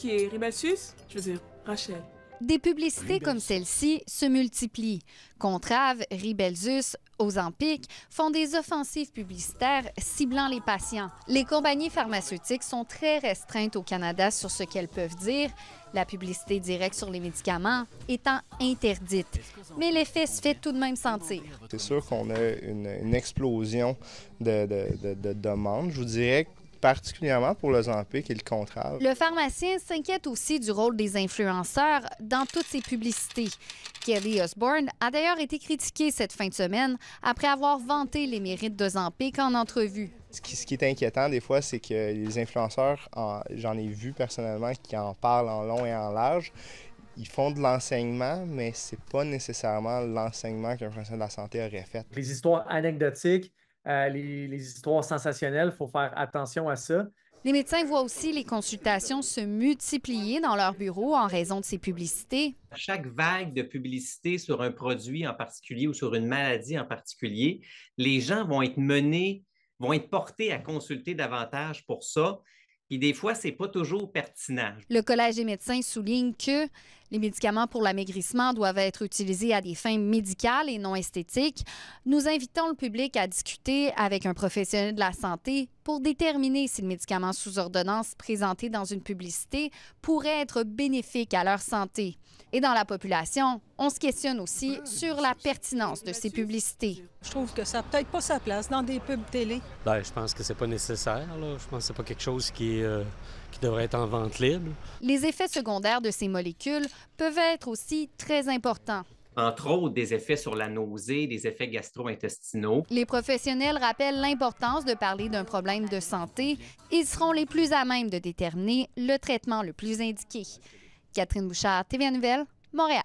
qui est je veux dire Rachel. Des publicités comme celle-ci se multiplient. Contrave, Ribelsus, Ozempic font des offensives publicitaires ciblant les patients. Les compagnies pharmaceutiques sont très restreintes au Canada sur ce qu'elles peuvent dire, la publicité directe sur les médicaments étant interdite. Mais l'effet se fait tout de même sentir. C'est sûr qu'on a une, une explosion de, demandes. Je vous dirais que particulièrement pour le qui et le Contrave. Le pharmacien s'inquiète aussi du rôle des influenceurs dans toutes ses publicités. Kelly Osborne a d'ailleurs été critiquée cette fin de semaine après avoir vanté les mérites de en entrevue. Ce qui, ce qui, est inquiétant des fois, c'est que les influenceurs, j'en ai vu personnellement, qui en parlent en long et en large. Ils font de l'enseignement, mais c'est pas nécessairement l'enseignement qu'un professionnel de la santé aurait fait. Les histoires anecdotiques, euh, les, histoires sensationnelles. Il faut faire attention à ça. Les médecins voient aussi les consultations se multiplier dans leur bureau en raison de ces publicités. Chaque vague de publicité sur un produit en particulier ou sur une maladie en particulier, les gens vont être menés, vont être portés à consulter davantage pour ça. Et des fois, c'est pas toujours pertinent. Le Collège des médecins souligne que les médicaments pour l'amaigrissement doivent être utilisés à des fins médicales et non esthétiques. Nous invitons le public à discuter avec un professionnel de la santé pour déterminer si le médicament sous ordonnance présenté dans une publicité pourrait être bénéfique à leur santé. Et dans la population, on se questionne aussi ah, sur la pertinence de ces publicités. Je trouve que ça n'a peut-être pas sa place dans des pubs télé. Bien, je pense que c'est pas nécessaire. Je pense que c'est pas quelque chose qui, euh, qui devrait être en vente libre. Les effets secondaires de ces molécules peuvent être aussi très importants entre autres des effets sur la nausée, des effets gastro-intestinaux. Les professionnels rappellent l'importance de parler d'un problème de santé. Ils seront les plus à même de déterminer le traitement le plus indiqué. Catherine Bouchard, TVA Nouvelle, Montréal.